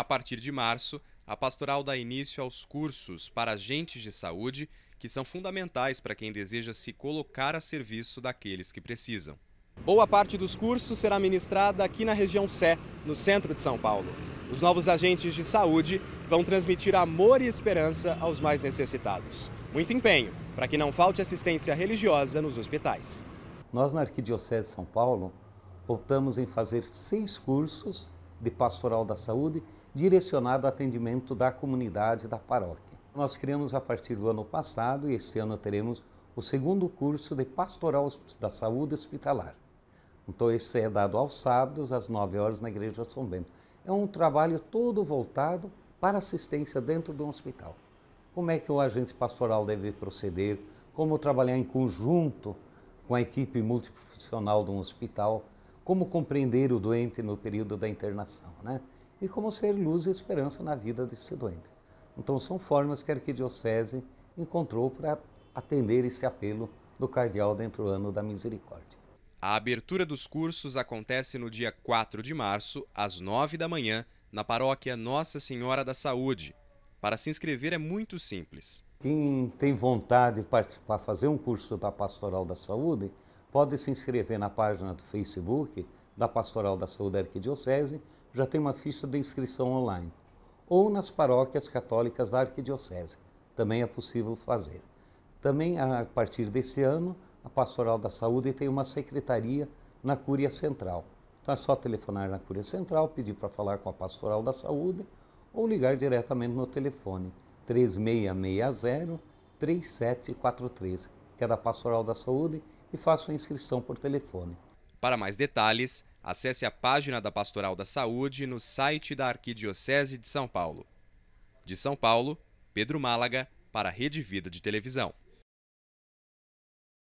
A partir de março, a pastoral dá início aos cursos para agentes de saúde, que são fundamentais para quem deseja se colocar a serviço daqueles que precisam. Boa parte dos cursos será ministrada aqui na região Sé, no centro de São Paulo. Os novos agentes de saúde vão transmitir amor e esperança aos mais necessitados. Muito empenho para que não falte assistência religiosa nos hospitais. Nós, na Arquidiocese de São Paulo, optamos em fazer seis cursos de pastoral da saúde direcionado ao atendimento da comunidade da paróquia. Nós criamos a partir do ano passado e este ano teremos o segundo curso de Pastoral da Saúde Hospitalar. Então, esse é dado aos sábados, às 9 horas, na Igreja São Bento. É um trabalho todo voltado para assistência dentro do hospital. Como é que o agente pastoral deve proceder, como trabalhar em conjunto com a equipe multiprofissional de um hospital, como compreender o doente no período da internação, né? e como ser luz e esperança na vida desse doente. Então, são formas que a Arquidiocese encontrou para atender esse apelo do Cardeal dentro do ano da misericórdia. A abertura dos cursos acontece no dia 4 de março, às 9 da manhã, na paróquia Nossa Senhora da Saúde. Para se inscrever é muito simples. Quem tem vontade de participar, fazer um curso da Pastoral da Saúde, pode se inscrever na página do Facebook da Pastoral da Saúde da Arquidiocese já tem uma ficha de inscrição online, ou nas paróquias católicas da Arquidiocese. Também é possível fazer. Também, a partir desse ano, a Pastoral da Saúde tem uma secretaria na Cúria Central. Então é só telefonar na Cúria Central, pedir para falar com a Pastoral da Saúde ou ligar diretamente no telefone 3660-3743, que é da Pastoral da Saúde, e faça a inscrição por telefone. Para mais detalhes, Acesse a página da Pastoral da Saúde no site da Arquidiocese de São Paulo. De São Paulo, Pedro Málaga, para a Rede Vida de Televisão.